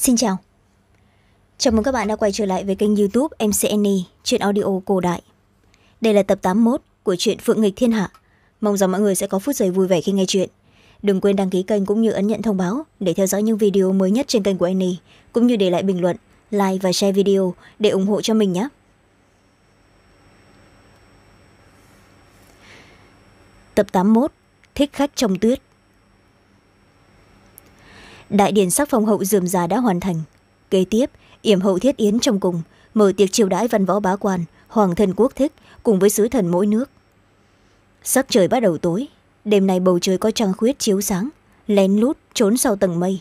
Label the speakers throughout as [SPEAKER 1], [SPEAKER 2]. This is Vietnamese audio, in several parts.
[SPEAKER 1] xin chào chào mừng các bạn đã quay trở lại với kênh youtube mcn chuyện audio cổ đại đây là tập tám mươi của truyện phượng nghịch thiên hạ mong rằng mọi người sẽ có phút giây vui vẻ khi nghe chuyện đừng quên đăng ký kênh cũng như ấn nhận thông báo để theo dõi những video mới nhất trên kênh của Annie, cũng như để lại bình luận like và share video để ủng hộ cho mình nhé tập tám mươi thích khách trong tuyết đại điển sắc phong hậu dườm già đã hoàn thành kế tiếp yểm hậu thiết yến trong cùng mở tiệc chiêu đãi văn võ bá quan hoàng thân quốc thích cùng với sứ thần mỗi nước sắc trời bắt đầu tối đêm nay bầu trời có trăng khuyết chiếu sáng lén lút trốn sau tầng mây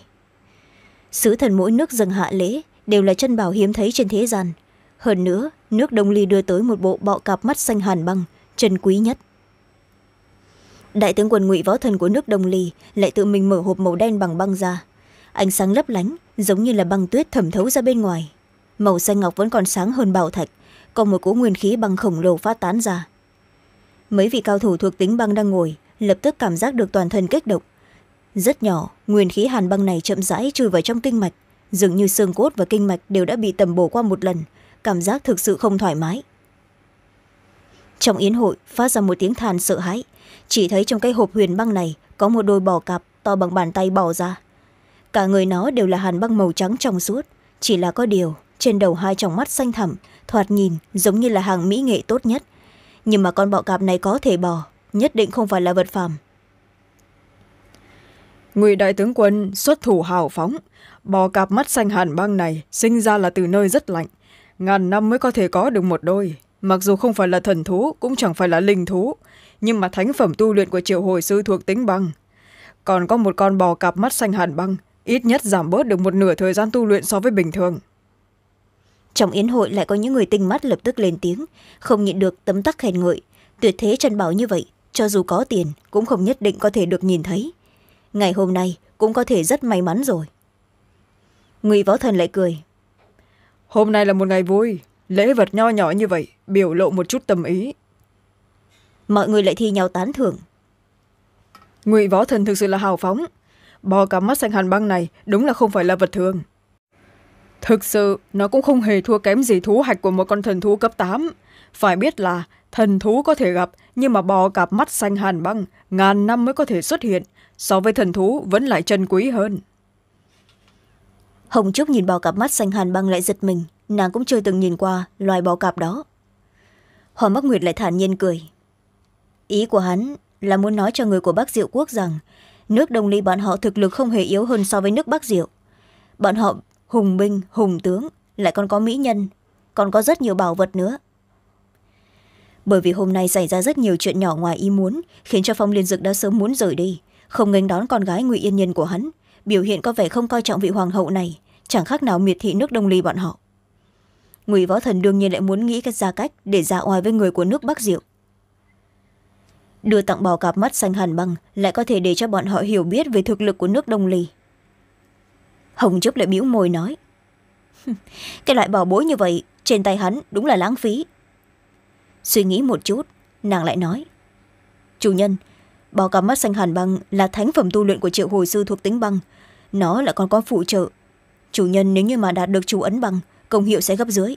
[SPEAKER 1] sứ thần mỗi nước dâng hạ lễ đều là chân bảo hiếm thấy trên thế gian hơn nữa nước đông ly đưa tới một bộ bọ cặp mắt xanh hàn băng chân quý nhất đại tướng quân ngụy võ thần của nước đông ly lại tự mình mở hộp màu đen bằng băng ra ánh sáng lấp lánh giống như là băng tuyết thẩm thấu ra bên ngoài màu xanh ngọc vẫn còn sáng hơn bảo thạch còn một cỗ nguyên khí băng khổng lồ phát tán ra mấy vị cao thủ thuộc tính băng đang ngồi lập tức cảm giác được toàn thân kích động rất nhỏ nguyên khí hàn băng này chậm rãi chui vào trong kinh mạch dường như xương cốt và kinh mạch đều đã bị tầm bổ qua một lần cảm giác thực sự không thoải mái trong yến hội phát ra một tiếng than sợ hãi chỉ thấy trong cái hộp huyền băng này có một đôi bò cạp to bằng bàn tay bò ra cả người nó đều là hàn băng màu trắng trong suốt chỉ là có điều trên đầu hai tròng mắt xanh thẳm thoạt nhìn giống như là hàng mỹ nghệ tốt nhất nhưng mà con bọ cạp này có thể bò nhất định không
[SPEAKER 2] phải là vật phàm nguy đại tướng quân xuất thủ hào phóng bò cạp mắt xanh hàn băng này sinh ra là từ nơi rất lạnh ngàn năm mới có thể có được một đôi mặc dù không phải là thần thú cũng chẳng phải là linh thú nhưng mà thánh phẩm tu luyện của triệu hồi sư thuộc tính băng còn có một con bò cạp mắt xanh hàn băng ít nhất giảm bớt được một nửa thời gian tu luyện so với bình thường trong yến hội lại có những người tinh
[SPEAKER 1] mắt lập tức lên tiếng không nhịn được tấm tắc khen ngợi tuyệt thế chân bảo như vậy cho dù có tiền cũng không nhất định có thể được nhìn thấy ngày hôm nay cũng có thể rất may mắn rồi
[SPEAKER 2] ngụy võ thần lại cười hôm nay là một ngày vui lễ vật nho nhỏ như vậy biểu lộ một chút tâm ý mọi người lại thi nhau tán thưởng ngụy võ thần thực sự là hào phóng bò cả mắt xanh hàn băng này đúng là không phải là vật thường thực sự nó cũng không hề thua kém gì thú hạch của một con thần thú cấp tám phải biết là thần thú có thể gặp nhưng mà bò cặp mắt xanh hàn băng ngàn năm mới có thể xuất hiện so với thần thú vẫn lại chân quý hơn hồng trúc nhìn bò cặp mắt xanh hàn băng lại giật mình nàng cũng chưa từng nhìn qua loài
[SPEAKER 1] bò cạp đó hoàng bắc nguyệt lại thản nhiên cười ý của hắn là muốn nói cho người của bắc diệu quốc rằng nước đông ly bọn họ thực lực không hề yếu hơn so với nước bắc diệu bọn họ hùng binh hùng tướng lại còn có mỹ nhân còn có rất nhiều bảo vật nữa bởi vì hôm nay xảy ra rất nhiều chuyện nhỏ ngoài ý muốn khiến cho phong liên dực đã sớm muốn rời đi không nghênh đón con gái ngụy yên nhiên của hắn biểu hiện có vẻ không coi trọng vị hoàng hậu này chẳng khác nào miệt thị nước đông ly bọn họ ngụy võ thần đương nhiên lại muốn nghĩ cách ra cách để ra oai với người của nước bắc diệu đưa tặng bò cạp mắt xanh hàn băng lại có thể để cho bọn họ hiểu biết về thực lực của nước đông lì hồng trúc lại bĩu môi nói cái loại bò bối như vậy trên tay hắn đúng là lãng phí suy nghĩ một chút nàng lại nói chủ nhân bò cạp mắt xanh hàn băng là thánh phẩm tu luyện của triệu hồi sư thuộc tính băng nó lại còn có phụ trợ chủ nhân nếu như mà đạt được chủ ấn băng công hiệu sẽ gấp dưới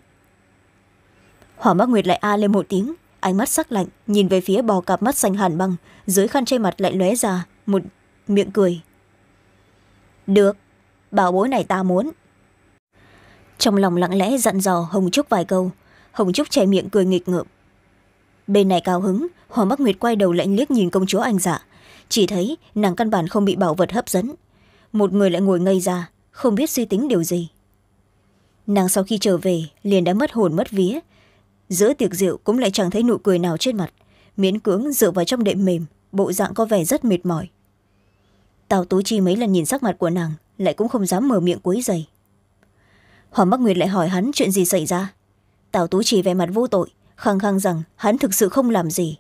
[SPEAKER 1] hỏa mắc nguyệt lại a lên một tiếng ánh mắt sắc lạnh nhìn về phía bò cặp mắt xanh hàn băng dưới khăn che mặt lại lóe ra một miệng cười được bảo bối này ta muốn trong lòng lặng lẽ dặn dò hồng trúc vài câu hồng trúc che miệng cười nghịch ngợm bên này cao hứng hoàng bắc nguyệt quay đầu lạnh liếc nhìn công chúa anh dạ chỉ thấy nàng căn bản không bị bảo vật hấp dẫn một người lại ngồi ngây ra không biết suy tính điều gì nàng sau khi trở về liền đã mất hồn mất vía giữa tiệc rượu cũng lại chẳng thấy nụ cười nào trên mặt miễn cưỡng dựa vào trong đệm mềm bộ dạng có vẻ rất mệt mỏi tào tú chi mấy lần nhìn sắc mặt của nàng lại cũng không dám mở miệng quấy giày hoàng bắc nguyệt lại hỏi hắn chuyện gì xảy ra tào tú chi vẻ mặt vô tội khăng khăng rằng hắn thực sự không làm gì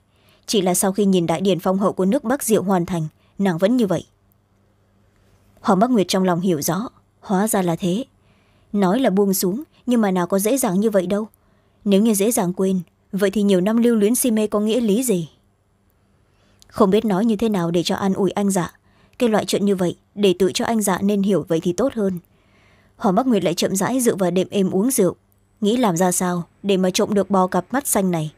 [SPEAKER 1] chỉ là sau khi nhìn đại điển phong hậu của nước bắc diệu hoàn thành nàng vẫn như vậy hoàng bắc nguyệt trong lòng hiểu rõ hóa ra là thế nói là buông xuống nhưng mà nào có dễ dàng như vậy đâu nếu như dễ dàng quên vậy thì nhiều năm lưu luyến si mê có nghĩa lý gì không biết nói như thế nào để cho an ủi anh dạ cái loại chuyện như vậy để tự cho anh dạ nên hiểu vậy thì tốt hơn hoàng bắc nguyệt lại chậm rãi dựa vào đệm êm uống rượu nghĩ làm ra sao để mà trộm được bò cặp mắt xanh này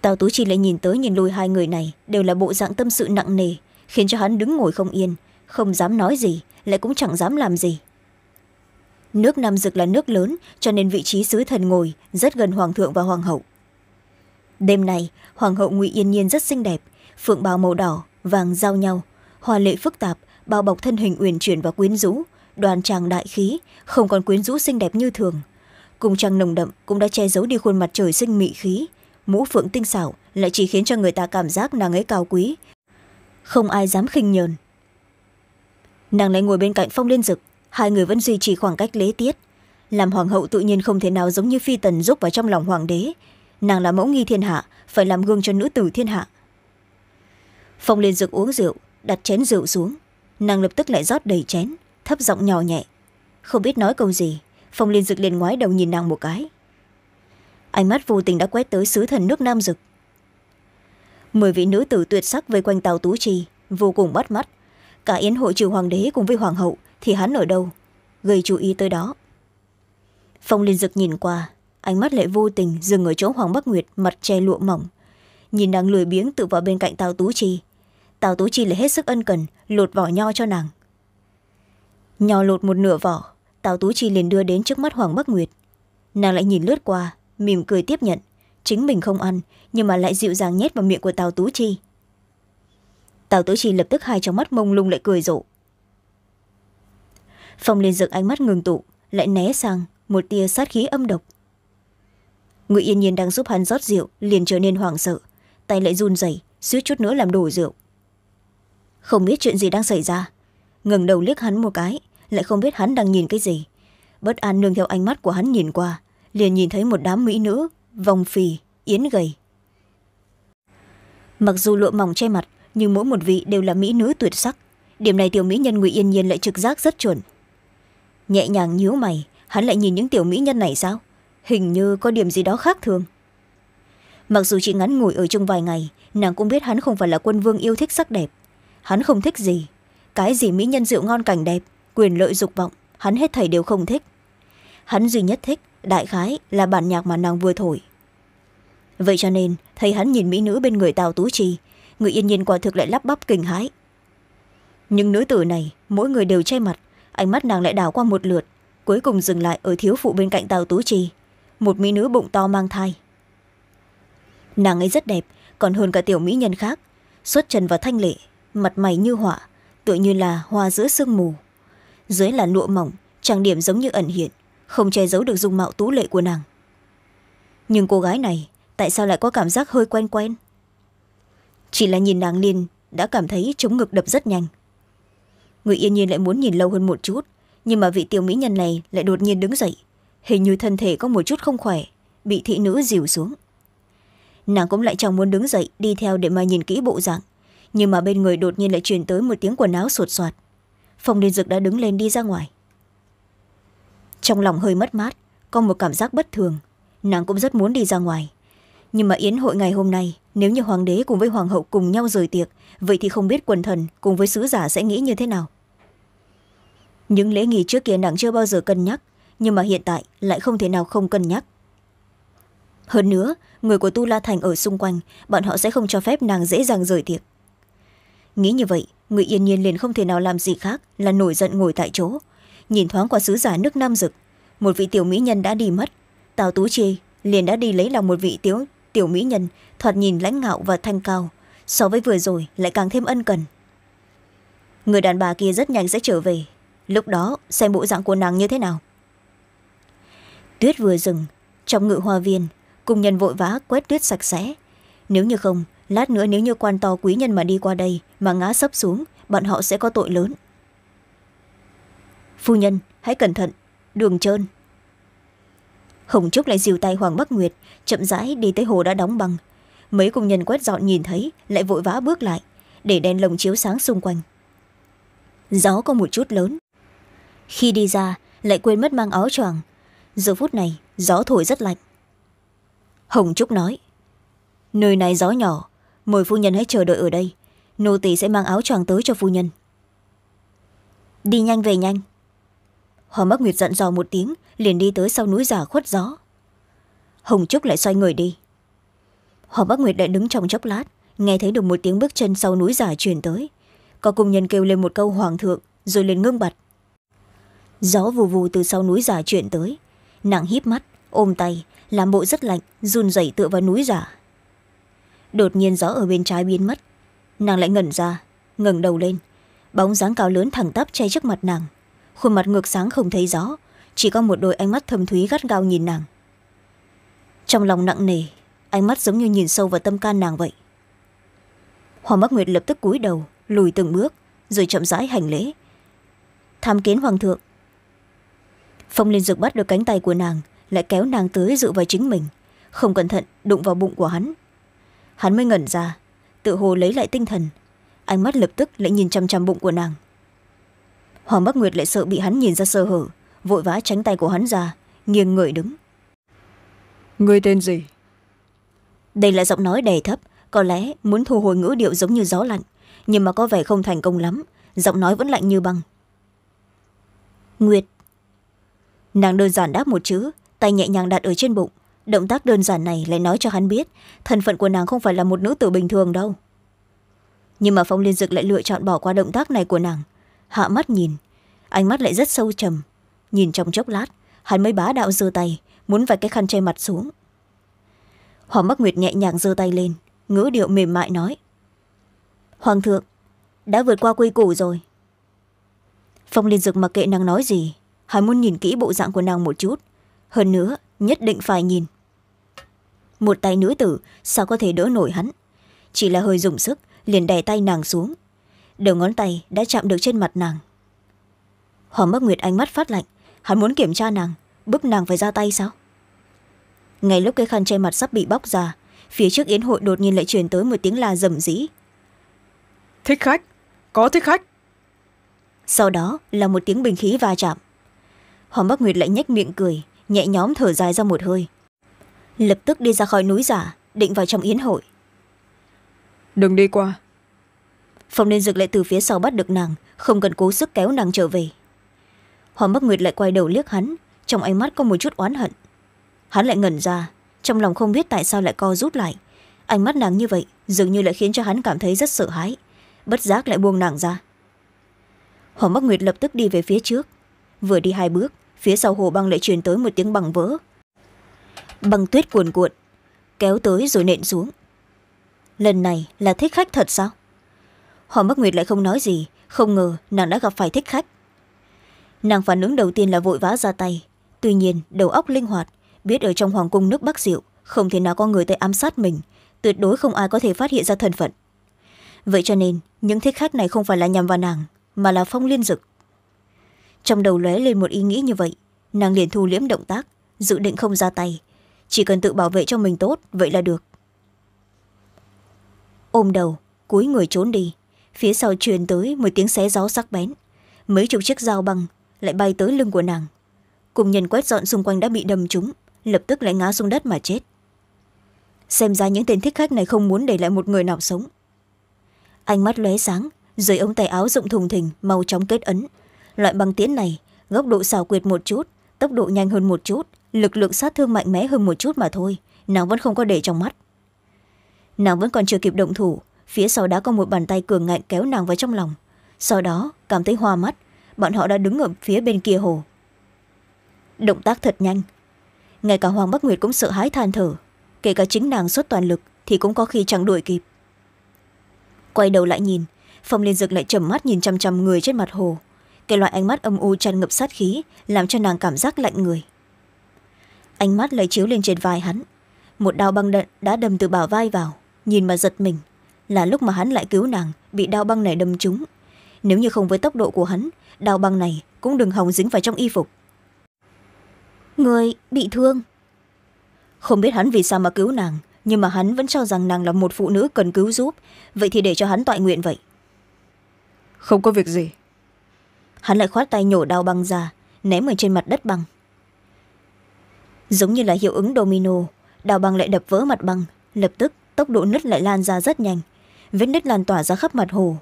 [SPEAKER 1] tào tú chi lại nhìn tới nhìn lui hai người này đều là bộ dạng tâm sự nặng nề khiến cho hắn đứng ngồi không yên không dám nói gì lại cũng chẳng dám làm gì nước nam dực là nước lớn cho nên vị trí sứ thần ngồi rất gần hoàng thượng và hoàng hậu đêm nay hoàng hậu ngụy yên nhiên rất xinh đẹp phượng bào màu đỏ vàng giao nhau hoa lệ phức tạp bao bọc thân hình uyển chuyển và quyến rũ đoàn tràng đại khí không còn quyến rũ xinh đẹp như thường cùng trăng nồng đậm cũng đã che giấu đi khuôn mặt trời sinh mị khí mũ phượng tinh xảo lại chỉ khiến cho người ta cảm giác nàng ấy cao quý không ai dám khinh nhờn nàng lại ngồi bên cạnh phong liên dực hai người vẫn duy trì khoảng cách lễ tiết làm hoàng hậu tự nhiên không thể nào giống như phi tần giúp vào trong lòng hoàng đế nàng là mẫu nghi thiên hạ phải làm gương cho nữ tử thiên hạ phong liên dực uống rượu đặt chén rượu xuống nàng lập tức lại rót đầy chén thấp giọng nhỏ nhẹ không biết nói câu gì phong liên dực liền ngoái đầu nhìn nàng một cái ánh mắt vô tình đã quét tới sứ thần nước nam dực mười vị nữ tử tuyệt sắc vây quanh tàu tú trì vô cùng bắt mắt cả yến hội triều hoàng đế cùng với hoàng hậu thì hắn ở đâu gây chú ý tới đó phong liên dực nhìn qua ánh mắt lại vô tình dừng ở chỗ hoàng bắc nguyệt mặt che lụa mỏng nhìn nàng lười biếng tự vào bên cạnh tào tú chi tào tú chi lại hết sức ân cần lột vỏ nho cho nàng nho lột một nửa vỏ tào tú chi liền đưa đến trước mắt hoàng bắc nguyệt nàng lại nhìn lướt qua mỉm cười tiếp nhận chính mình không ăn nhưng mà lại dịu dàng nhét vào miệng của tào tú chi tào tú chi lập tức hai trong mắt mông lung lại cười rộ phong liên dựng ánh mắt ngừng tụ lại né sang một tia sát khí âm độc ngụy yên nhiên đang giúp hắn rót rượu liền trở nên hoảng sợ tay lại run rẩy suýt chút nữa làm đổ rượu không biết chuyện gì đang xảy ra ngừng đầu liếc hắn một cái lại không biết hắn đang nhìn cái gì bất an nương theo ánh mắt của hắn nhìn qua liền nhìn thấy một đám mỹ nữ vòng phì yến gầy mặc dù lụa mỏng che mặt nhưng mỗi một vị đều là mỹ nữ tuyệt sắc điểm này tiểu mỹ nhân ngụy yên nhiên lại trực giác rất chuẩn nhẹ nhàng nhíu mày hắn lại nhìn những tiểu mỹ nhân này sao hình như có điểm gì đó khác thường mặc dù chị ngắn ngủi ở chung vài ngày nàng cũng biết hắn không phải là quân vương yêu thích sắc đẹp hắn không thích gì cái gì mỹ nhân rượu ngon cảnh đẹp quyền lợi dục vọng hắn hết thầy đều không thích hắn duy nhất thích đại khái là bản nhạc mà nàng vừa thổi vậy cho nên thấy hắn nhìn mỹ nữ bên người tào tú trì người yên nhiên quả thực lại lắp bắp kinh hãi những nữ tử này mỗi người đều che mặt ánh mắt nàng lại đảo qua một lượt cuối cùng dừng lại ở thiếu phụ bên cạnh tàu tú trì một mỹ nữ bụng to mang thai nàng ấy rất đẹp còn hơn cả tiểu mỹ nhân khác xuất trần và thanh lệ mặt mày như họa tựa như là hoa giữa sương mù dưới là lụa mỏng trang điểm giống như ẩn hiện không che giấu được dung mạo tú lệ của nàng nhưng cô gái này tại sao lại có cảm giác hơi quen quen chỉ là nhìn nàng liền đã cảm thấy chống ngực đập rất nhanh người yên nhiên lại muốn nhìn lâu hơn một chút nhưng mà vị tiểu mỹ nhân này lại đột nhiên đứng dậy hình như thân thể có một chút không khỏe bị thị nữ dìu xuống nàng cũng lại chẳng muốn đứng dậy đi theo để mà nhìn kỹ bộ dạng nhưng mà bên người đột nhiên lại truyền tới một tiếng quần áo sột soạt phong liên dực đã đứng lên đi ra ngoài trong lòng hơi mất mát có một cảm giác bất thường nàng cũng rất muốn đi ra ngoài nhưng mà yến hội ngày hôm nay nếu như hoàng đế cùng với hoàng hậu cùng nhau rời tiệc vậy thì không biết quần thần cùng với sứ giả sẽ nghĩ như thế nào những lễ nghi trước kia nàng chưa bao giờ cân nhắc nhưng mà hiện tại lại không thể nào không cân nhắc hơn nữa người của tu la thành ở xung quanh bọn họ sẽ không cho phép nàng dễ dàng rời tiệc nghĩ như vậy người yên nhiên liền không thể nào làm gì khác là nổi giận ngồi tại chỗ nhìn thoáng qua sứ giả nước nam dực, một vị tiểu mỹ nhân đã đi mất tào tú chi liền đã đi lấy lòng một vị tiểu, tiểu mỹ nhân thoạt nhìn lãnh ngạo và thanh cao so với vừa rồi lại càng thêm ân cần người đàn bà kia rất nhanh sẽ trở về lúc đó xem bộ dạng của nàng như thế nào tuyết vừa dừng trong ngự hoa viên cùng nhân vội vã quét tuyết sạch sẽ nếu như không lát nữa nếu như quan to quý nhân mà đi qua đây mà ngã sấp xuống bọn họ sẽ có tội lớn phu nhân hãy cẩn thận đường trơn hồng trúc lại dìu tay hoàng bắc nguyệt chậm rãi đi tới hồ đã đóng băng, mấy công nhân quét dọn nhìn thấy lại vội vã bước lại để đèn lồng chiếu sáng xung quanh gió có một chút lớn khi đi ra lại quên mất mang áo choàng giờ phút này gió thổi rất lạnh hồng trúc nói nơi này gió nhỏ mời phu nhân hãy chờ đợi ở đây nô tỳ sẽ mang áo choàng tới cho phu nhân đi nhanh về nhanh hoa mắc nguyệt dặn dò một tiếng liền đi tới sau núi giả khuất gió hồng trúc lại xoay người đi hoa bắc nguyệt đã đứng trong chốc lát nghe thấy được một tiếng bước chân sau núi giả truyền tới có công nhân kêu lên một câu hoàng thượng rồi liền ngưng bặt gió vù vù từ sau núi giả chuyển tới nàng híp mắt ôm tay làm bộ rất lạnh run rẩy tựa vào núi giả đột nhiên gió ở bên trái biến mất nàng lại ngẩn ra ngẩng đầu lên bóng dáng cao lớn thẳng tắp che trước mặt nàng khuôn mặt ngược sáng không thấy gió chỉ có một đôi ánh mắt thâm thúy gắt gao nhìn nàng trong lòng nặng nề ánh mắt giống như nhìn sâu vào tâm can nàng vậy hoàng bắc nguyệt lập tức cúi đầu lùi từng bước rồi chậm rãi hành lễ tham kiến hoàng thượng phong liên dực bắt được cánh tay của nàng lại kéo nàng tới dựa vào chính mình không cẩn thận đụng vào bụng của hắn hắn mới ngẩn ra tự hồ lấy lại tinh thần ánh mắt lập tức lại nhìn chăm chăm bụng của nàng hoàng bắc nguyệt lại sợ bị hắn nhìn ra sơ hở vội vã tránh tay của hắn ra nghiêng người đứng người tên gì đây là giọng nói đầy thấp có lẽ muốn thu hồi ngữ điệu giống như gió lạnh nhưng mà có vẻ không thành công lắm giọng nói vẫn lạnh như băng nguyệt nàng đơn giản đáp một chữ tay nhẹ nhàng đặt ở trên bụng động tác đơn giản này lại nói cho hắn biết thân phận của nàng không phải là một nữ tử bình thường đâu nhưng mà phong liên dực lại lựa chọn bỏ qua động tác này của nàng hạ mắt nhìn ánh mắt lại rất sâu trầm nhìn trong chốc lát hắn mới bá đạo giơ tay muốn vạch cái khăn che mặt xuống hoàng bắc nguyệt nhẹ nhàng giơ tay lên ngữ điệu mềm mại nói hoàng thượng đã vượt qua quy củ rồi phong liên dực mặc kệ nàng nói gì hắn muốn nhìn kỹ bộ dạng của nàng một chút hơn nữa nhất định phải nhìn một tay nữ tử sao có thể đỡ nổi hắn chỉ là hơi dùng sức liền đè tay nàng xuống đầu ngón tay đã chạm được trên mặt nàng hoàng bắc nguyệt ánh mắt phát lạnh hắn muốn kiểm tra nàng bức nàng phải ra tay sao ngay lúc cái khăn che mặt sắp bị bóc ra phía trước yến hội đột nhiên lại truyền tới một tiếng la rầm rĩ thích khách có thích khách sau đó là một tiếng bình khí va chạm hoàng bắc nguyệt lại nhếch miệng cười nhẹ nhóm thở dài ra một hơi lập tức đi ra khỏi núi giả định vào trong yến hội đừng đi qua phong liên dực lại từ phía sau bắt được nàng không cần cố sức kéo nàng trở về hoàng bắc nguyệt lại quay đầu liếc hắn trong ánh mắt có một chút oán hận hắn lại ngẩn ra trong lòng không biết tại sao lại co rút lại ánh mắt nàng như vậy dường như lại khiến cho hắn cảm thấy rất sợ hãi bất giác lại buông nàng ra hoàng bắc nguyệt lập tức đi về phía trước vừa đi hai bước phía sau hồ băng lại truyền tới một tiếng bằng vỡ băng tuyết cuồn cuộn kéo tới rồi nện xuống lần này là thích khách thật sao họ bắc nguyệt lại không nói gì không ngờ nàng đã gặp phải thích khách nàng phản ứng đầu tiên là vội vã ra tay tuy nhiên đầu óc linh hoạt biết ở trong hoàng cung nước bắc diệu không thể nào có người tới ám sát mình tuyệt đối không ai có thể phát hiện ra thân phận vậy cho nên những thích khách này không phải là nhằm vào nàng mà là phong liên dực trong đầu lóe lên một ý nghĩ như vậy nàng liền thu liễm động tác dự định không ra tay chỉ cần tự bảo vệ cho mình tốt vậy là được ôm đầu cúi người trốn đi phía sau truyền tới một tiếng xé gió sắc bén mấy chục chiếc dao băng lại bay tới lưng của nàng cùng nhân quét dọn xung quanh đã bị đâm trúng lập tức lại ngã xuống đất mà chết xem ra những tên thích khách này không muốn để lại một người nào sống ánh mắt lóe sáng dưới ống tay áo rộng thùng thình mau chóng kết ấn loại băng tiễn này góc độ xảo quyệt một chút tốc độ nhanh hơn một chút lực lượng sát thương mạnh mẽ hơn một chút mà thôi nàng vẫn không có để trong mắt nàng vẫn còn chưa kịp động thủ phía sau đã có một bàn tay cường ngạnh kéo nàng vào trong lòng sau đó cảm thấy hoa mắt bọn họ đã đứng ở phía bên kia hồ động tác thật nhanh ngay cả hoàng bắc nguyệt cũng sợ hãi than thở kể cả chính nàng xuất toàn lực thì cũng có khi chẳng đuổi kịp quay đầu lại nhìn phong liên dực lại chầm mắt nhìn chăm chăm người trên mặt hồ cái loại ánh mắt âm u tràn ngập sát khí làm cho nàng cảm giác lạnh người ánh mắt lấy chiếu lên trên vai hắn một đao băng đận đã đâm từ bảo vai vào nhìn mà giật mình là lúc mà hắn lại cứu nàng bị đao băng này đâm trúng nếu như không với tốc độ của hắn đao băng này cũng đừng hòng dính vào trong y phục người bị thương không biết hắn vì sao mà cứu nàng nhưng mà hắn vẫn cho rằng nàng là một phụ nữ cần cứu giúp vậy thì để cho hắn tọa nguyện vậy không có việc gì hắn lại khoát tay nhổ đao băng ra ném ở trên mặt đất băng giống như là hiệu ứng domino đào băng lại đập vỡ mặt băng lập tức tốc độ nứt lại lan ra rất nhanh vết nứt lan tỏa ra khắp mặt hồ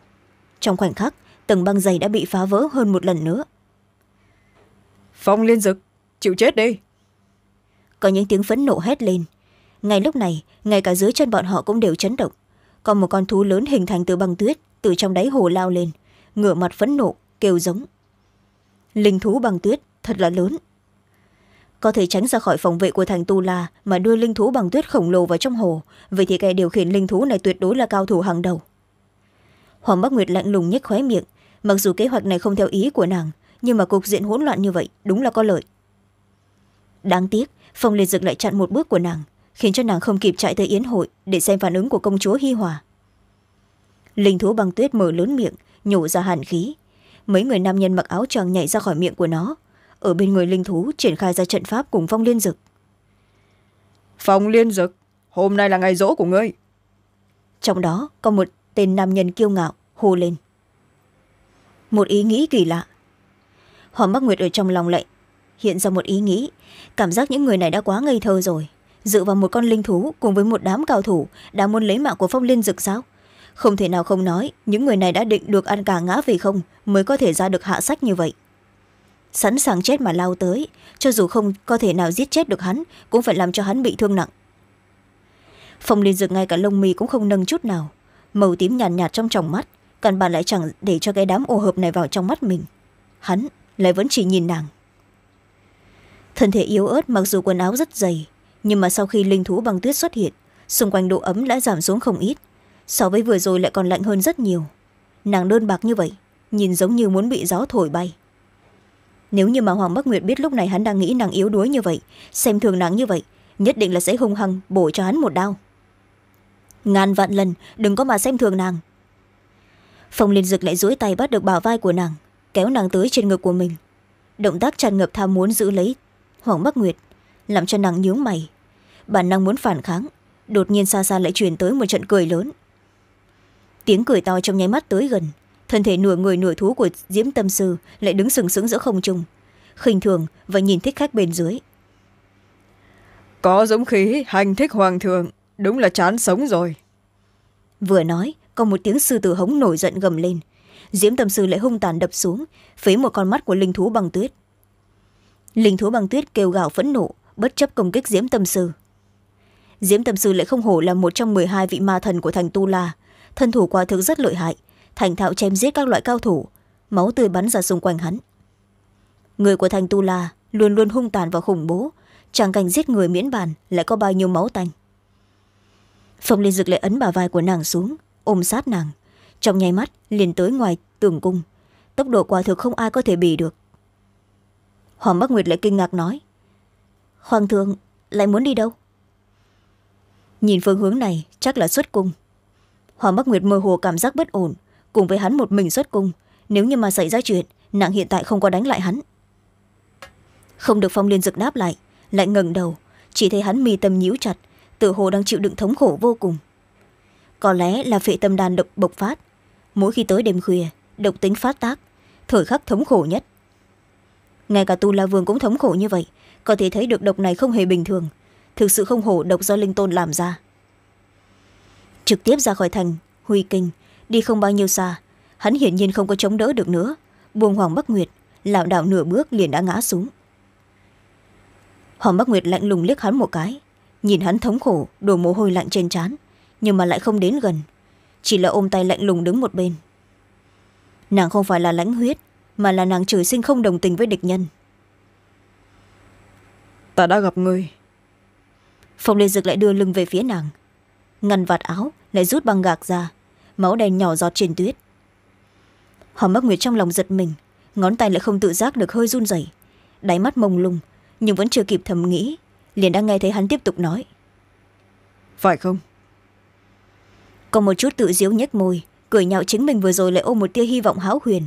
[SPEAKER 1] trong khoảnh khắc tầng băng dày đã bị phá vỡ hơn một lần nữa phong liên dực chịu chết đi có những tiếng phẫn nộ hét lên ngay lúc này ngay cả dưới chân bọn họ cũng đều chấn động còn một con thú lớn hình thành từ băng tuyết từ trong đáy hồ lao lên ngửa mặt phẫn nộ kêu giống linh thú bằng tuyết thật là lớn có thể tránh ra khỏi phòng vệ của thành tu la mà đưa linh thú bằng tuyết khổng lồ vào trong hồ vậy thì kẻ điều khiển linh thú này tuyệt đối là cao thủ hàng đầu hoàng bắc nguyệt lạnh lùng nhếch khóe miệng mặc dù kế hoạch này không theo ý của nàng nhưng mà cục diện hỗn loạn như vậy đúng là có lợi đáng tiếc phong liệt dực lại chặn một bước của nàng khiến cho nàng không kịp chạy tới yến hội để xem phản ứng của công chúa hi hòa linh thú bằng tuyết mở lớn miệng nhổ ra hàn khí mấy người nam nhân mặc áo choàng nhảy ra khỏi miệng của nó ở bên người linh thú triển khai ra trận pháp cùng phong liên dực phong liên dực hôm nay là ngày rỗ của ngươi trong đó có một tên nam nhân kiêu ngạo hô lên một ý nghĩ kỳ lạ hoàng bắc nguyệt ở trong lòng lạnh hiện ra một ý nghĩ cảm giác những người này đã quá ngây thơ rồi dựa vào một con linh thú cùng với một đám cao thủ đã muốn lấy mạng của phong liên dực sao không thể nào không nói những người này đã định được ăn cả ngã về không mới có thể ra được hạ sách như vậy sẵn sàng chết mà lao tới cho dù không có thể nào giết chết được hắn cũng phải làm cho hắn bị thương nặng phong liên dược ngay cả lông mì cũng không nâng chút nào màu tím nhàn nhạt, nhạt trong tròng mắt căn bản lại chẳng để cho cái đám ô hợp này vào trong mắt mình hắn lại vẫn chỉ nhìn nàng thân thể yếu ớt mặc dù quần áo rất dày nhưng mà sau khi linh thú băng tuyết xuất hiện xung quanh độ ấm đã giảm xuống không ít so với vừa rồi lại còn lạnh hơn rất nhiều nàng đơn bạc như vậy nhìn giống như muốn bị gió thổi bay nếu như mà hoàng bắc nguyệt biết lúc này hắn đang nghĩ nàng yếu đuối như vậy xem thường nàng như vậy nhất định là sẽ hung hăng bổ cho hắn một đau. ngàn vạn lần đừng có mà xem thường nàng phong liên dực lại duỗi tay bắt được bảo vai của nàng kéo nàng tới trên ngực của mình động tác tràn ngập tham muốn giữ lấy hoàng bắc nguyệt làm cho nàng nhướng mày bản năng muốn phản kháng đột nhiên xa xa lại truyền tới một trận cười lớn tiếng cười to trong nháy mắt tới gần thân thể nửa người nửa thú của diễm tâm sư lại đứng sừng sững giữa không trung
[SPEAKER 2] khinh thường và nhìn thích khách bên dưới có giống khí hành thích hoàng Thường đúng là chán sống rồi vừa nói có một tiếng sư
[SPEAKER 1] tử hống nổi giận gầm lên diễm tâm sư lại hung tàn đập xuống phế một con mắt của linh thú bằng tuyết linh thú bằng tuyết kêu gào phẫn nộ bất chấp công kích diễm tâm sư diễm tâm sư lại không hổ là một trong m hai vị ma thần của thành tu la thân thủ quả thực rất lợi hại thành thạo chém giết các loại cao thủ máu tươi bắn ra xung quanh hắn người của thành tu la luôn luôn hung tàn và khủng bố chẳng cảnh giết người miễn bàn lại có bao nhiêu máu tanh phong liên dực lại ấn bà vai của nàng xuống ôm sát nàng trong nháy mắt liền tới ngoài tường cung tốc độ quả thực không ai có thể bì được hoàng bắc nguyệt lại kinh ngạc nói hoàng thượng lại muốn đi đâu nhìn phương hướng này chắc là xuất cung hoàng bắc nguyệt mơ hồ cảm giác bất ổn cùng với hắn một mình xuất cung nếu như mà xảy ra chuyện nàng hiện tại không có đánh lại hắn không được phong liên dực đáp lại lại ngẩng đầu chỉ thấy hắn mi tâm nhíu chặt tự hồ đang chịu đựng thống khổ vô cùng có lẽ là phệ tâm đàn độc bộc phát mỗi khi tới đêm khuya độc tính phát tác thời khắc thống khổ nhất ngay cả tu la vương cũng thống khổ như vậy có thể thấy được độc này không hề bình thường thực sự không hổ độc do linh tôn làm ra trực tiếp ra khỏi thành huy kinh đi không bao nhiêu xa hắn hiển nhiên không có chống đỡ được nữa buông hoàng bắc nguyệt lảo đảo nửa bước liền đã ngã xuống hoàng bắc nguyệt lạnh lùng liếc hắn một cái nhìn hắn thống khổ đổ mồ hôi lạnh trên trán nhưng mà lại không đến gần chỉ là ôm tay lạnh lùng đứng một bên nàng không phải là lãnh huyết mà là nàng trời sinh không đồng tình với địch nhân ta đã gặp ngươi phong lê dực lại đưa lưng về phía nàng ngăn vạt áo lại rút băng gạc ra máu đen nhỏ giọt trên tuyết hò mắc nguyệt trong lòng giật mình ngón tay lại không tự giác được hơi run rẩy đáy mắt mông lung nhưng vẫn chưa kịp thầm nghĩ liền đã nghe thấy hắn tiếp tục nói phải không còn một chút tự diếu nhếch môi cười nhạo chính mình vừa rồi lại ôm một tia hy vọng hão huyền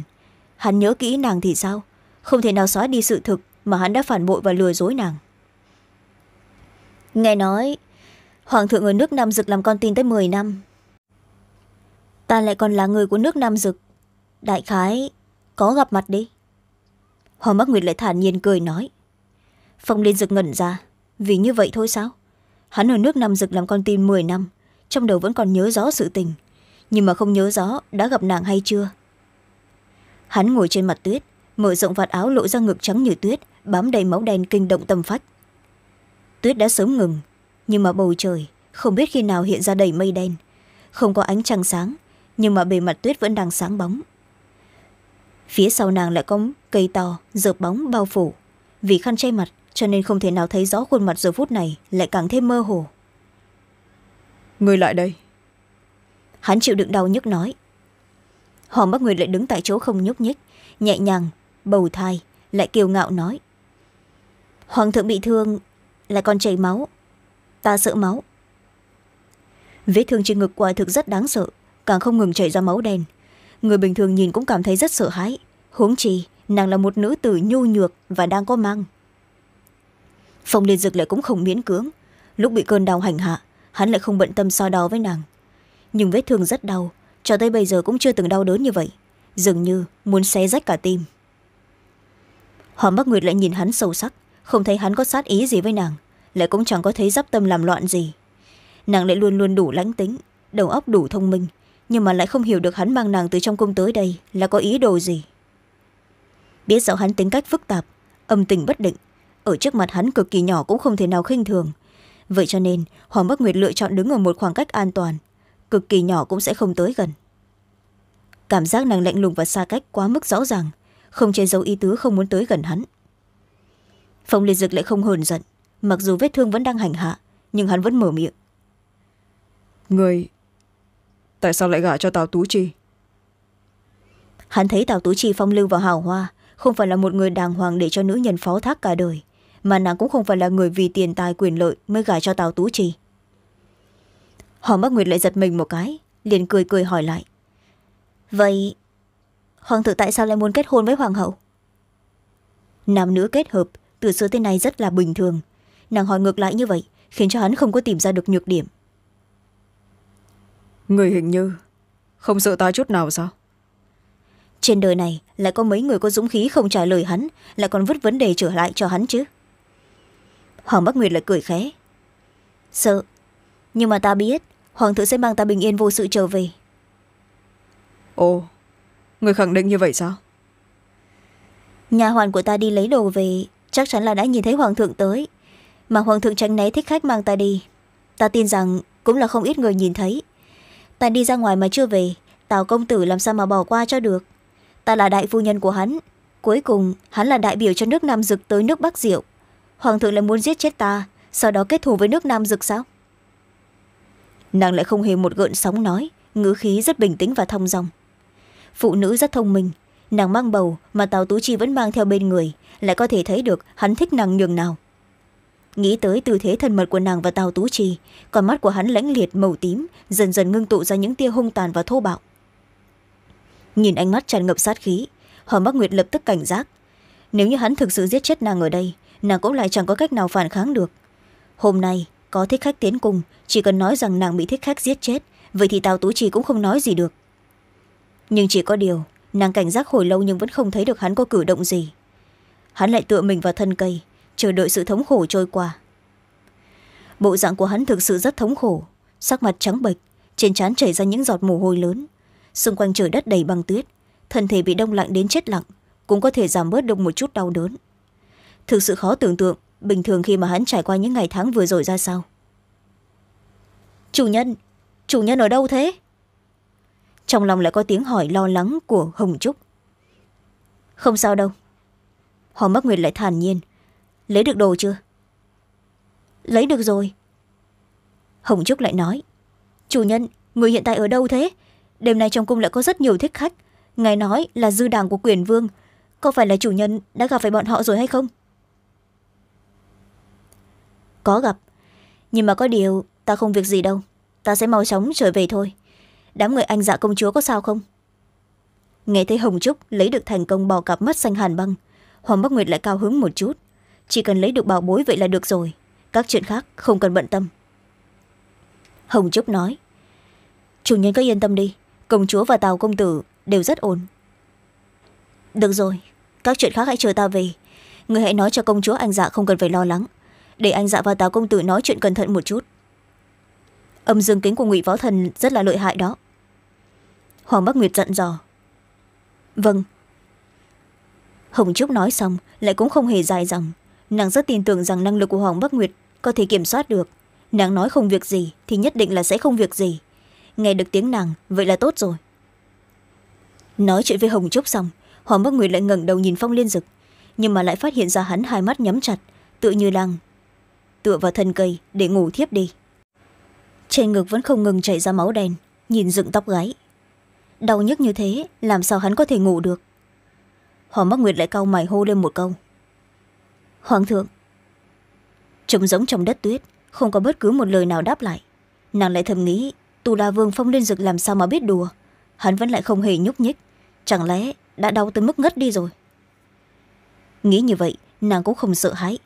[SPEAKER 1] hắn nhớ kỹ nàng thì sao không thể nào xóa đi sự thực mà hắn đã phản bội và lừa dối nàng nghe nói hoàng thượng ở nước nam dực làm con tin tới m năm ta lại còn là người của nước nam dực đại khái có gặp mặt đi hoàng bắc nguyệt lại thản nhiên cười nói phong liên dực ngẩn ra vì như vậy thôi sao hắn ở nước nam dực làm con tin m năm trong đầu vẫn còn nhớ rõ sự tình nhưng mà không nhớ rõ đã gặp nàng hay chưa hắn ngồi trên mặt tuyết mở rộng vạt áo lộ ra ngực trắng như tuyết bám đầy máu đen kinh động tâm phách tuyết đã sớm ngừng nhưng mà bầu trời không biết khi nào hiện ra đầy mây đen không có ánh trăng sáng nhưng mà bề mặt tuyết vẫn đang sáng bóng phía sau nàng lại có cây to dợp bóng bao phủ vì khăn che mặt cho nên không thể nào thấy rõ khuôn mặt giờ phút này lại càng thêm mơ hồ người lại đây hắn chịu đựng đau nhức nói hoàng bắc nguyệt lại đứng tại chỗ không nhúc nhích nhẹ nhàng bầu thai lại kiều ngạo nói hoàng thượng bị thương lại còn chảy máu ta sợ máu vết thương trên ngực quả thực rất đáng sợ càng không ngừng chảy ra máu đen người bình thường nhìn cũng cảm thấy rất sợ hãi huống chi nàng là một nữ tử nhu nhược và đang có mang phong liên dực lại cũng không miễn cưỡng lúc bị cơn đau hành hạ hắn lại không bận tâm so đo với nàng nhưng vết thương rất đau cho tới bây giờ cũng chưa từng đau đớn như vậy dường như muốn xé rách cả tim hoàng bắc nguyệt lại nhìn hắn sâu sắc không thấy hắn có sát ý gì với nàng lại cũng chẳng có thấy d tâm làm loạn gì nàng lại luôn luôn đủ lãnh tính đầu óc đủ thông minh nhưng mà lại không hiểu được hắn mang nàng từ trong cung tới đây là có ý đồ gì biết rõ hắn tính cách phức tạp âm tình bất định ở trước mặt hắn cực kỳ nhỏ cũng không thể nào khinh thường vậy cho nên hoàng bắc nguyệt lựa chọn đứng ở một khoảng cách an toàn cực kỳ nhỏ cũng sẽ không tới gần cảm giác nàng lạnh lùng và xa cách quá mức rõ ràng không che giấu ý tứ không muốn tới gần hắn phong liệt dực lại không hờn giận mặc dù vết thương vẫn đang hành hạ nhưng hắn vẫn mở miệng người tại sao lại gả cho tào tú chi hắn thấy tào tú chi phong lưu và hào hoa không phải là một người đàng hoàng để cho nữ nhân phó thác cả đời mà nàng cũng không phải là người vì tiền tài quyền lợi mới gả cho tào tú chi hoàng bắc nguyệt lại giật mình một cái liền cười cười hỏi lại vậy hoàng thượng tại sao lại muốn kết hôn với hoàng hậu nam nữ kết hợp từ xưa tới nay rất là bình thường nàng hỏi ngược lại như vậy khiến cho hắn không có tìm ra được nhược điểm người hình như không sợ ta chút nào sao trên đời này lại có mấy người có dũng khí không trả lời hắn lại còn vứt vấn đề trở lại cho hắn chứ hoàng bắc nguyệt lại cười khẽ sợ nhưng mà ta biết hoàng thượng sẽ mang ta bình yên vô sự trở về
[SPEAKER 2] ồ người khẳng định như vậy sao
[SPEAKER 1] nhà hoàn của ta đi lấy đồ về chắc chắn là đã nhìn thấy hoàng thượng tới mà hoàng thượng tránh né thích khách mang ta đi ta tin rằng cũng là không ít người nhìn thấy ta đi ra ngoài mà chưa về tào công tử làm sao mà bỏ qua cho được ta là đại phu nhân của hắn cuối cùng hắn là đại biểu cho nước nam dực tới nước bắc diệu hoàng thượng lại muốn giết chết ta sau đó kết thù với nước nam dực sao nàng lại không hề một gợn sóng nói ngữ khí rất bình tĩnh và thong dong phụ nữ rất thông minh nàng mang bầu mà tào tú chi vẫn mang theo bên người lại có thể thấy được hắn thích nàng nhường nào nghĩ tới tư thế thân mật của nàng và tàu tú trì con mắt của hắn lãnh liệt màu tím dần dần ngưng tụ ra những tia hung tàn và thô bạo nhìn ánh mắt tràn ngập sát khí hờ bắc nguyệt lập tức cảnh giác nếu như hắn thực sự giết chết nàng ở đây nàng cũng lại chẳng có cách nào phản kháng được hôm nay có thích khách tiến cùng chỉ cần nói rằng nàng bị thích khách giết chết vậy thì tào tú trì cũng không nói gì được nhưng chỉ có điều nàng cảnh giác hồi lâu nhưng vẫn không thấy được hắn có cử động gì hắn lại tựa mình vào thân cây chờ đợi sự thống khổ trôi qua bộ dạng của hắn thực sự rất thống khổ sắc mặt trắng bệch trên trán chảy ra những giọt mồ hôi lớn xung quanh trời đất đầy băng tuyết thân thể bị đông lạnh đến chết lặng cũng có thể giảm bớt được một chút đau đớn thực sự khó tưởng tượng bình thường khi mà hắn trải qua những ngày tháng vừa rồi ra sao chủ nhân chủ nhân ở đâu thế trong lòng lại có tiếng hỏi lo lắng của hồng trúc không sao đâu hò mắc nguyệt lại thản nhiên lấy được đồ chưa lấy được rồi hồng trúc lại nói chủ nhân người hiện tại ở đâu thế đêm nay trong cung lại có rất nhiều thích khách ngài nói là dư đảng của quyền vương có phải là chủ nhân đã gặp phải bọn họ rồi hay không có gặp nhưng mà có điều ta không việc gì đâu ta sẽ mau chóng trở về thôi đám người anh dạ công chúa có sao không nghe thấy hồng trúc lấy được thành công bò cặp mắt xanh hàn băng hoàng bắc nguyệt lại cao hứng một chút chỉ cần lấy được bảo bối vậy là được rồi các chuyện khác không cần bận tâm hồng chúc nói chủ nhân cứ yên tâm đi công chúa và tàu công tử đều rất ổn được rồi các chuyện khác hãy chờ ta về người hãy nói cho công chúa anh dạ không cần phải lo lắng để anh dạ và tàu công tử nói chuyện cẩn thận một chút âm dương kính của ngụy võ thần rất là lợi hại đó hoàng bắc nguyệt dặn dò vâng hồng trúc nói xong lại cũng không hề dài dòng nàng rất tin tưởng rằng năng lực của hoàng bắc nguyệt có thể kiểm soát được nàng nói không việc gì thì nhất định là sẽ không việc gì nghe được tiếng nàng vậy là tốt rồi nói chuyện với hồng trúc xong hoàng bắc nguyệt lại ngẩng đầu nhìn phong liên dực nhưng mà lại phát hiện ra hắn hai mắt nhắm chặt tựa như đang tựa vào thân cây để ngủ thiếp đi trên ngực vẫn không ngừng chảy ra máu đen nhìn dựng tóc gáy đau nhức như thế làm sao hắn có thể ngủ được hoàng bắc nguyệt lại cau mày hô lên một câu hoàng thượng trông giống trong đất tuyết không có bất cứ một lời nào đáp lại nàng lại thầm nghĩ tu la vương phong liên dực làm sao mà biết đùa hắn vẫn lại không hề nhúc nhích chẳng lẽ đã đau tới mức ngất đi rồi nghĩ như vậy nàng cũng không sợ hãi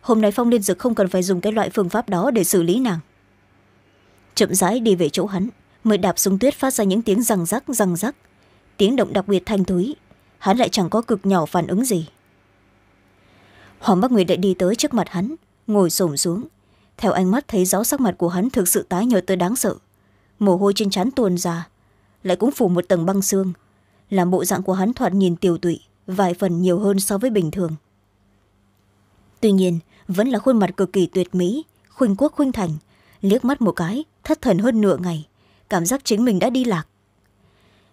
[SPEAKER 1] hôm nay phong liên dực không cần phải dùng cái loại phương pháp đó để xử lý nàng chậm rãi đi về chỗ hắn mới đạp xuống tuyết phát ra những tiếng răng rắc răng rắc tiếng động đặc biệt thanh thúy hắn lại chẳng có cực nhỏ phản ứng gì hoàng bắc nguyệt lại đi tới trước mặt hắn ngồi s xuống theo ánh mắt thấy rõ sắc mặt của hắn thực sự tái nhợt tới đáng sợ mồ hôi trên trán tuôn ra lại cũng phủ một tầng băng xương làm bộ dạng của hắn thoạt nhìn tiều tụy vài phần nhiều hơn so với bình thường tuy nhiên vẫn là khuôn mặt cực kỳ tuyệt mỹ khuynh quốc khuynh thành liếc mắt một cái thất thần hơn nửa ngày cảm giác chính mình đã đi lạc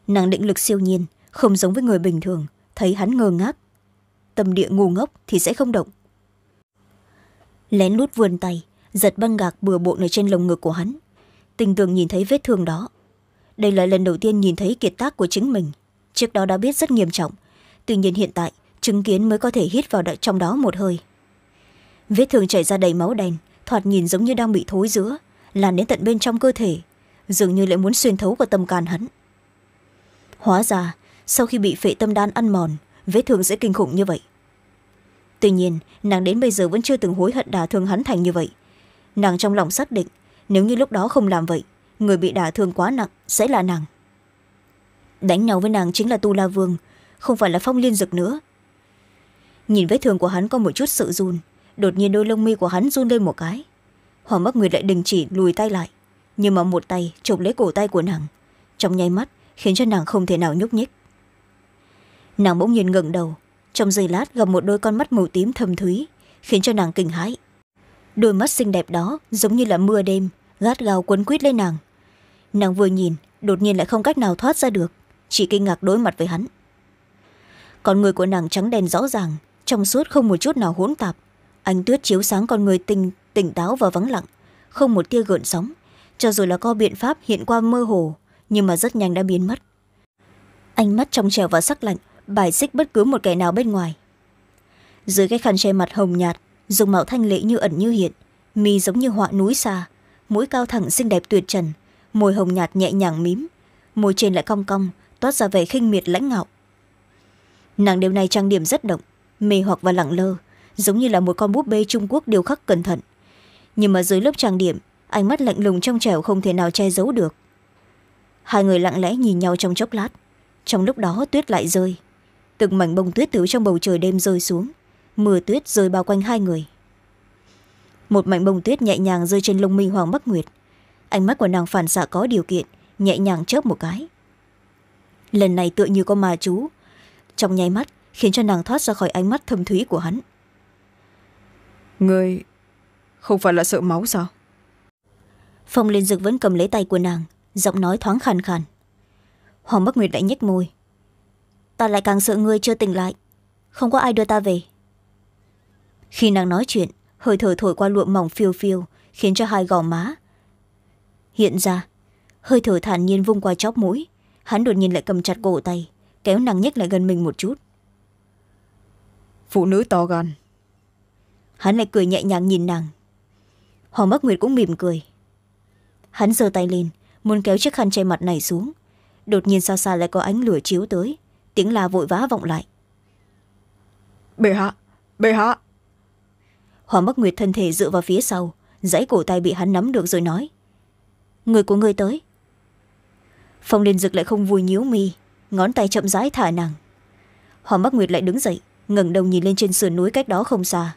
[SPEAKER 1] nàng định lực siêu nhiên không giống với người bình thường thấy hắn ngơ ngác tâm địa ngu ngốc thì sẽ không động lén lút vươn tay giật băng gạc bừa bộn ở trên lồng ngực của hắn tình tường nhìn thấy vết thương đó đây là lần đầu tiên nhìn thấy kiệt tác của chính mình trước đó đã biết rất nghiêm trọng tuy nhiên hiện tại chứng kiến mới có thể hít vào trong đó một hơi vết thương chảy ra đầy máu đen thoạt nhìn giống như đang bị thối giữa lan đến tận bên trong cơ thể dường như lại muốn xuyên thấu vào tâm can hắn hóa ra sau khi bị phệ tâm đan ăn mòn vết thương sẽ kinh khủng như vậy tuy nhiên nàng đến bây giờ vẫn chưa từng hối hận đả thương hắn thành như vậy nàng trong lòng xác định nếu như lúc đó không làm vậy người bị đả thương quá nặng sẽ là nàng đánh nhau với nàng chính là tu la vương không phải là phong liên dực nữa nhìn vết thương của hắn có một chút sự run đột nhiên đôi lông mi của hắn run lên một cái hoàng bắc nguyệt lại đình chỉ lùi tay lại nhưng mà một tay chụp lấy cổ tay của nàng trong nháy mắt khiến cho nàng không thể nào nhúc nhích nàng bỗng nhiên ngẩng đầu trong giây lát gặp một đôi con mắt màu tím thâm thúy khiến cho nàng kinh hãi đôi mắt xinh đẹp đó giống như là mưa đêm gát gao quấn quýt lên nàng nàng vừa nhìn đột nhiên lại không cách nào thoát ra được chỉ kinh ngạc đối mặt với hắn con người của nàng trắng đen rõ ràng trong suốt không một chút nào hỗn tạp ánh tuyết chiếu sáng con người tinh tỉnh táo và vắng lặng không một tia gợn sóng cho dù là co biện pháp hiện qua mơ hồ nhưng mà rất nhanh đã biến mất ánh mắt trong trèo và sắc lạnh bài xích bất cứ một kẻ nào bên ngoài dưới cái khăn che mặt hồng nhạt dùng mạo thanh lệ như ẩn như hiện mi giống như họa núi xa mũi cao thẳng xinh đẹp tuyệt trần môi hồng nhạt nhẹ nhàng mím môi trên lại cong cong toát ra vẻ khinh miệt lãnh ngạo nàng đêm nay trang điểm rất động mê hoặc và lặng lơ giống như là một con búp bê trung quốc điều khắc cẩn thận nhưng mà dưới lớp trang điểm ánh mắt lạnh lùng trong trẻo không thể nào che giấu được hai người lặng lẽ nhìn nhau trong chốc lát trong lúc đó tuyết lại rơi từng mảnh bông tuyết từ trong bầu trời đêm rơi xuống mưa tuyết rơi bao quanh hai người một mảnh bông tuyết nhẹ nhàng rơi trên lông mi hoàng bắc nguyệt ánh mắt của nàng phản xạ có điều kiện nhẹ nhàng chớp một cái lần này tựa như có ma chú trong nháy mắt khiến cho nàng thoát ra khỏi ánh mắt thâm thúy của hắn người không phải là sợ máu sao phong liên dực vẫn cầm lấy tay của nàng giọng nói thoáng khàn khàn hoàng bắc nguyệt lại nhếch môi ta lại càng sợ ngươi chưa tỉnh lại không có ai đưa ta về khi nàng nói chuyện hơi thở thổi qua lụa mỏng phiêu phiêu khiến cho hai gò má hiện ra hơi thở thản nhiên vung qua chóp mũi hắn đột nhiên lại cầm chặt cổ tay kéo nàng nhích lại gần mình một chút phụ nữ to gan hắn lại cười nhẹ nhàng nhìn nàng hoàng bắc nguyệt cũng mỉm cười hắn giơ tay lên muốn kéo chiếc khăn che mặt này xuống đột nhiên xa xa lại có ánh lửa chiếu tới tiếng la vội vã vọng lại bệ hạ bệ hạ hoàng bắc nguyệt thân thể dựa vào phía sau dãy cổ tay bị hắn nắm được rồi nói người của người tới phong liên dực lại không vui nhíu mi ngón tay chậm rãi thả nàng hoàng bắc nguyệt lại đứng dậy ngẩng đầu nhìn lên trên sườn núi cách đó không xa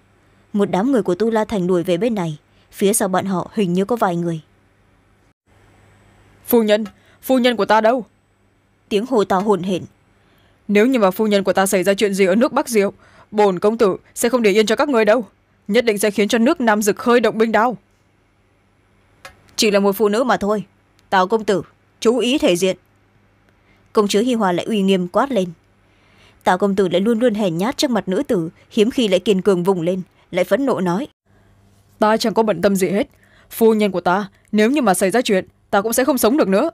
[SPEAKER 1] một đám người của tu la thành đuổi về bên này phía sau bọn họ hình như có vài
[SPEAKER 2] người phu nhân phu nhân của ta đâu tiếng hồ to hồn hển nếu như mà phu nhân của ta xảy ra chuyện gì ở nước bắc diệu bổn công tử sẽ không để yên cho các người đâu nhất định sẽ khiến cho nước nam dực khơi động binh đao chỉ là một phụ nữ mà thôi tào công tử chú ý thể diện công
[SPEAKER 1] chúa hi hòa lại uy nghiêm quát lên tào công tử lại luôn luôn hèn nhát trước mặt nữ tử hiếm khi
[SPEAKER 2] lại kiên cường vùng lên lại phẫn nộ nói ta chẳng có bận tâm gì hết phu nhân của ta nếu như mà xảy ra chuyện ta cũng sẽ không sống được nữa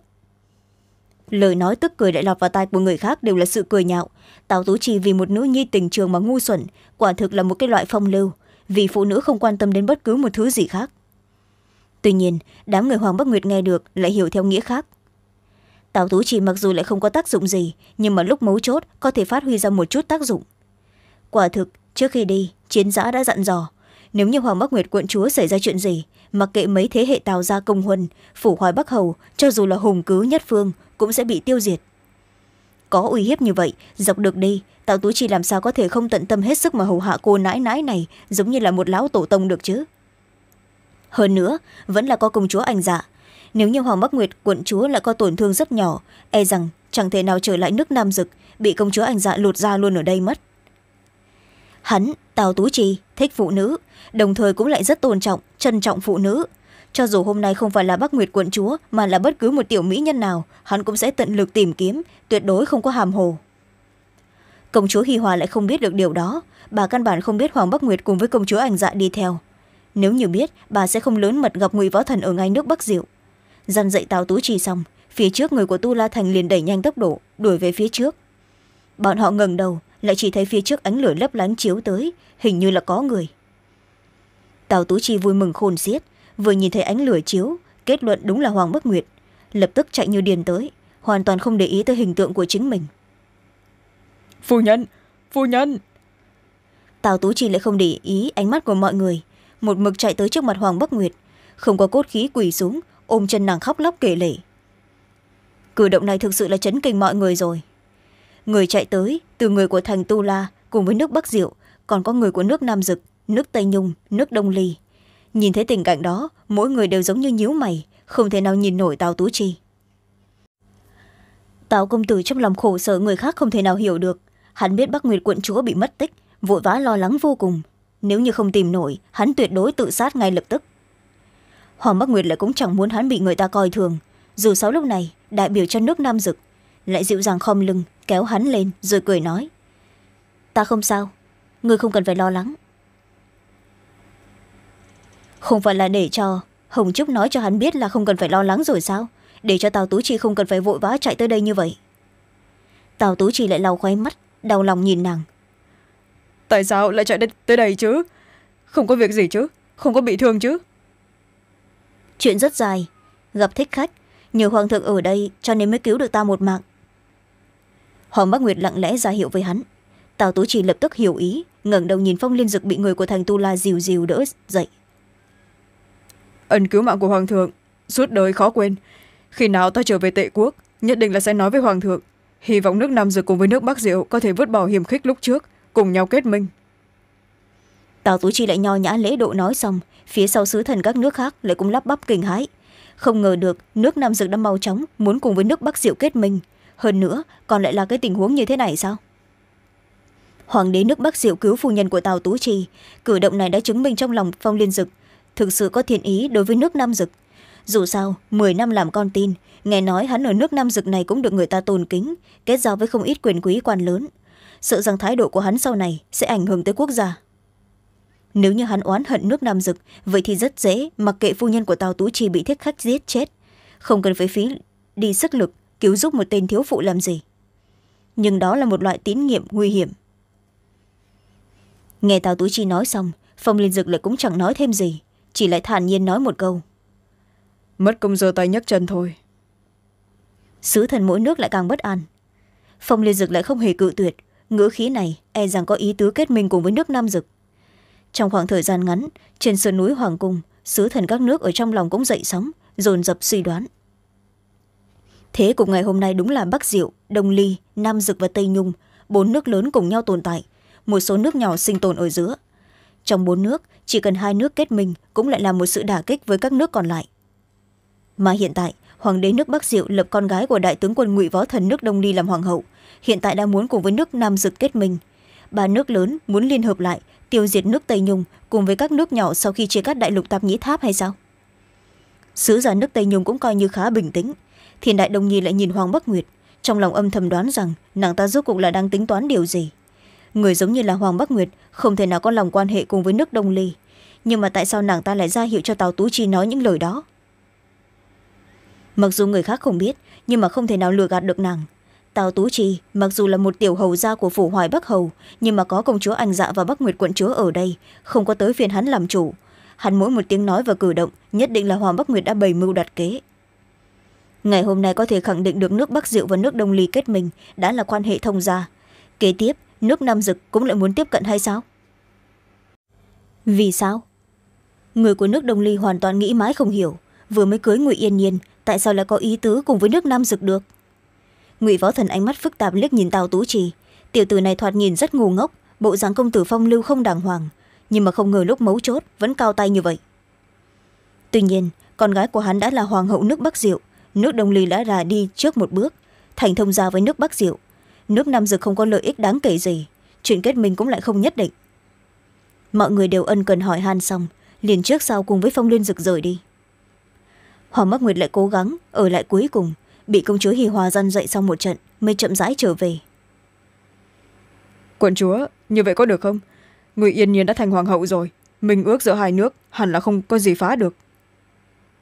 [SPEAKER 2] lời nói tức cười đại lọt
[SPEAKER 1] vào tai của người khác đều là sự cười nhạo tào tú chi vì một nữ nhi tình trường mà ngu xuẩn quả thực là một cái loại phong lưu vì phụ nữ không quan tâm đến bất cứ một thứ gì khác tuy nhiên đám người hoàng bắc nguyệt nghe được lại hiểu theo nghĩa khác tào tú chi mặc dù lại không có tác dụng gì nhưng mà lúc mấu chốt có thể phát huy ra một chút tác dụng quả thực trước khi đi chiến giã đã dặn dò nếu như hoàng bắc nguyệt quận chúa xảy ra chuyện gì mặc kệ mấy thế hệ tào gia công huân phủ hoài bắc hầu cho dù là hùng cứ nhất phương cũng sẽ bị tiêu diệt có uy hiếp như vậy dọc được đi tào tú chi làm sao có thể không tận tâm hết sức mà hầu hạ cô nãi nãi này giống như là một lão tổ tông được chứ hơn nữa vẫn là có công chúa anh dạ nếu như hoàng bắc nguyệt quận chúa lại có tổn thương rất nhỏ e rằng chẳng thể nào trở lại nước nam dực bị công chúa anh dạ lột ra luôn ở đây mất hắn tào tú trì thích phụ nữ đồng thời cũng lại rất tôn trọng trân trọng phụ nữ cho dù hôm nay không phải là bắc nguyệt quận chúa mà là bất cứ một tiểu mỹ nhân nào hắn cũng sẽ tận lực tìm kiếm tuyệt đối không có hàm hồ công chúa hi hòa lại không biết được điều đó bà căn bản không biết hoàng bắc nguyệt cùng với công chúa ảnh dạ đi theo nếu như biết bà sẽ không lớn mật gặp ngụy võ thần ở ngay nước bắc diệu dăn dậy tào tú trì xong phía trước người của tu la thành liền đẩy nhanh tốc độ đuổi về phía trước bọn họ ngừng đầu lại chỉ thấy phía trước ánh lửa lấp lánh chiếu tới hình như là có người tào tú chi vui mừng khôn xiết vừa nhìn thấy ánh lửa chiếu kết luận đúng là hoàng bất nguyệt lập tức chạy như điền tới hoàn toàn không để ý tới hình tượng của chính mình phu nhân phu nhân tào tú chi lại không để ý ánh mắt của mọi người một mực chạy tới trước mặt hoàng bắc nguyệt không có cốt khí quỳ xuống ôm chân nàng khóc lóc kể lể cử động này thực sự là chấn kinh mọi người rồi người chạy tới từ người của thành tu la cùng với nước bắc diệu còn có người của nước nam dực nước tây nhung nước đông ly nhìn thấy tình cảnh đó mỗi người đều giống như nhíu mày không thể nào nhìn nổi tào tú chi tào công tử trong lòng khổ sở người khác không thể nào hiểu được hắn biết bắc nguyệt quận chúa bị mất tích vội vã lo lắng vô cùng nếu như không tìm nổi hắn tuyệt đối tự sát ngay lập tức hoàng bắc nguyệt lại cũng chẳng muốn hắn bị người ta coi thường dù sáu lúc này đại biểu cho nước nam dực lại dịu dàng khom lưng kéo hắn lên rồi cười nói ta không sao ngươi không cần phải lo lắng không phải là để cho hồng trúc nói cho hắn biết là không cần phải lo lắng rồi sao để cho tào tú chi không cần phải vội vã chạy tới đây như vậy
[SPEAKER 2] tào tú chi lại lau khoáy mắt đau lòng nhìn nàng tại sao lại chạy tới đây chứ không có việc gì chứ không có bị thương chứ chuyện
[SPEAKER 1] rất dài gặp thích khách nhiều hoàng thượng ở đây cho nên mới cứu được ta một mạng hoàng Bắc nguyệt lặng lẽ ra hiệu với hắn tào tú chỉ lập tức hiểu ý ngẩng đầu nhìn phong liên
[SPEAKER 2] dực bị người của thành tu la dìu dìu đỡ dậy Ân cứu mạng của hoàng thượng suốt đời khó quên khi nào ta trở về tệ quốc nhất định là sẽ nói với hoàng thượng hy vọng nước nam Dực cùng với nước bắc diệu có thể vứt bỏ hiểm khích lúc trước cùng nhau kết minh tào tú chi lại nho nhã lễ độ nói xong phía sau sứ thần các nước khác lại cũng lắp bắp kinh
[SPEAKER 1] hãi không ngờ được nước nam dược đã mau chóng muốn cùng với nước bắc diệu kết minh hơn nữa còn lại là cái tình huống như thế này sao hoàng đế nước bắc diệu cứu phu nhân của tàu tú trì cử động này đã chứng minh trong lòng phong liên dực thực sự có thiện ý đối với nước nam dực dù sao m năm làm con tin nghe nói hắn ở nước nam dực này cũng được người ta tôn kính kết giao với không ít quyền quý quan lớn sợ rằng thái độ của hắn sau này sẽ ảnh hưởng tới quốc gia nếu như hắn oán hận nước nam dực vậy thì rất dễ mặc kệ phu nhân của tàu tú trì bị thiết khách giết chết không cần phải phí đi sức lực cứu giúp một tên thiếu phụ làm gì nhưng đó là một loại tín nhiệm nguy hiểm nghe tào tú chi nói xong phong liên dực lại cũng chẳng nói thêm gì chỉ lại thản nhiên nói một câu mất công giơ tay nhấc chân thôi sứ thần mỗi nước lại càng bất an phong liên dực lại không hề cự tuyệt ngữ khí này e rằng có ý tứ kết minh cùng với nước nam dực trong khoảng thời gian ngắn trên sườn núi hoàng cung sứ thần các nước ở trong lòng cũng dậy sóng dồn dập suy đoán thế cục ngày hôm nay đúng là bắc diệu đông ly nam dực và tây nhung bốn nước lớn cùng nhau tồn tại một số nước nhỏ sinh tồn ở giữa trong bốn nước chỉ cần hai nước kết minh cũng lại là một sự đả kích với các nước còn lại mà hiện tại hoàng đế nước bắc diệu lập con gái của đại tướng quân ngụy võ thần nước đông ly làm hoàng hậu hiện tại đang muốn cùng với nước nam dực kết minh ba nước lớn muốn liên hợp lại tiêu diệt nước tây nhung cùng với các nước nhỏ sau khi chia cắt đại lục tạp nhĩ tháp hay sao sứ giả nước tây nhung cũng coi như khá bình tĩnh thiên đại đồng nhi lại nhìn hoàng bắc nguyệt trong lòng âm thầm đoán rằng nàng ta rốt cuộc là đang tính toán điều gì người giống như là hoàng bắc nguyệt không thể nào có lòng quan hệ cùng với nước đông ly nhưng mà tại sao nàng ta lại ra hiệu cho tào tú chi nói những lời đó mặc dù người khác không biết nhưng mà không thể nào lừa gạt được nàng tào tú chi mặc dù là một tiểu hầu gia của phủ hoài bắc hầu nhưng mà có công chúa anh dạ và bắc nguyệt quận chúa ở đây không có tới phiền hắn làm chủ hắn mỗi một tiếng nói và cử động nhất định là hoàng bắc nguyệt đã bày mưu đặt kế ngày hôm nay có thể khẳng định được nước bắc diệu và nước đông ly kết mình đã là quan hệ thông gia kế tiếp nước nam dực cũng lại muốn tiếp cận hay sao vì sao người của nước đông ly hoàn toàn nghĩ mãi không hiểu vừa mới cưới ngụy yên nhiên tại sao lại có ý tứ cùng với nước nam dực được ngụy võ thần ánh mắt phức tạp liếc nhìn tào tú trì tiểu tử này thoạt nhìn rất ngu ngốc bộ dáng công tử phong lưu không đàng hoàng nhưng mà không ngờ lúc mấu chốt vẫn cao tay như vậy tuy nhiên con gái của hắn đã là hoàng hậu nước bắc diệu nước đông ly đã ra đi trước một bước thành thông gia với nước bắc diệu nước nam dực không có lợi ích đáng kể gì chuyện kết minh cũng lại không nhất định mọi người đều ân cần hỏi han xong liền trước sau cùng với phong liên dực rời đi hoàng bắc nguyệt lại cố gắng ở lại cuối cùng bị công chúa Hì hòa răn dậy sau một trận mới chậm
[SPEAKER 2] rãi trở về quận chúa như vậy có được không người yên nhiên đã thành hoàng hậu rồi mình ước giữa hai nước hẳn là không có gì phá được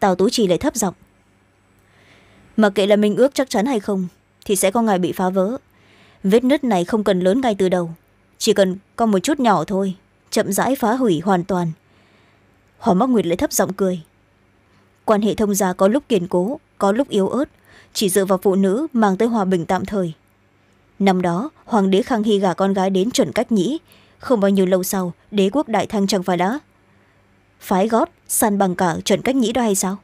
[SPEAKER 2] tào tú
[SPEAKER 1] chỉ lại thấp giọng mà kệ là mình ước chắc chắn hay không thì sẽ có ngày bị phá vỡ vết nứt này không cần lớn ngay từ đầu chỉ cần có một chút nhỏ thôi chậm rãi phá hủy hoàn toàn hò mắc nguyệt lại thấp giọng cười quan hệ thông gia có lúc kiên cố có lúc yếu ớt chỉ dựa vào phụ nữ mang tới hòa bình tạm thời năm đó hoàng đế khang hy gả con gái đến chuẩn cách nhĩ không bao nhiêu lâu sau đế quốc đại thăng chẳng phải đã phái gót san bằng cả chuẩn cách nhĩ đó hay sao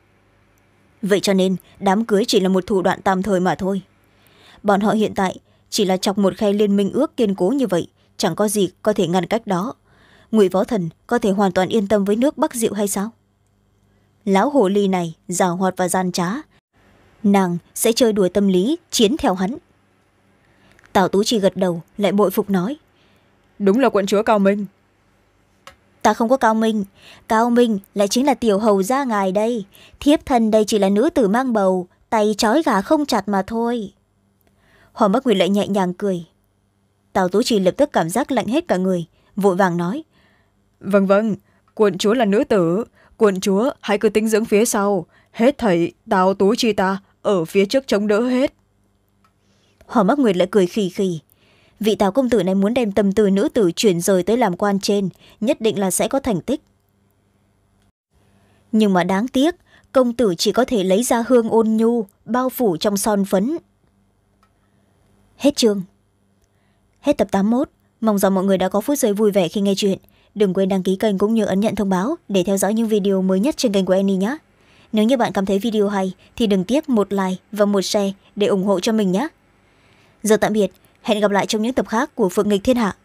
[SPEAKER 1] vậy cho nên đám cưới chỉ là một thủ đoạn tạm thời mà thôi bọn họ hiện tại chỉ là chọc một khe liên minh ước kiên cố như vậy chẳng có gì có thể ngăn cách đó ngụy võ thần có thể hoàn toàn yên tâm với nước bắc diệu hay sao lão hồ ly này giảo hoạt và gian trá nàng sẽ chơi đùa tâm lý chiến theo hắn tào tú chỉ gật đầu lại bội phục nói đúng là quận chúa cao minh ta không có cao minh cao minh lại chính là tiểu hầu gia ngài đây thiếp thân đây chỉ là nữ tử mang bầu tay trói gà không chặt mà thôi hoàng bắc nguyệt
[SPEAKER 2] lại nhẹ nhàng cười tào tú chỉ lập tức cảm giác lạnh hết cả người vội vàng nói vâng vâng quận chúa là nữ tử quận chúa hãy cứ tính dưỡng phía sau hết thảy tào tú chi ta ở phía trước chống đỡ hết hoàng bắc nguyệt
[SPEAKER 1] lại cười khì khì vị tào công tử này muốn đem tâm tư nữ tử chuyển rời tới làm quan trên nhất định là sẽ có thành tích nhưng mà đáng tiếc công tử chỉ có thể lấy ra hương ôn nhu bao phủ trong son phấn hết chương hết tập tám mươi một mong rằng mọi người đã có phút giây vui vẻ khi nghe chuyện đừng quên đăng ký kênh cũng như ấn nhận thông báo để theo dõi những video mới nhất trên kênh của annie nhé nếu như bạn cảm thấy video hay thì đừng tiếc một like và một share để ủng hộ cho mình nhé giờ tạm biệt Hẹn gặp lại trong những tập khác của Phượng Nghịch Thiên Hạ.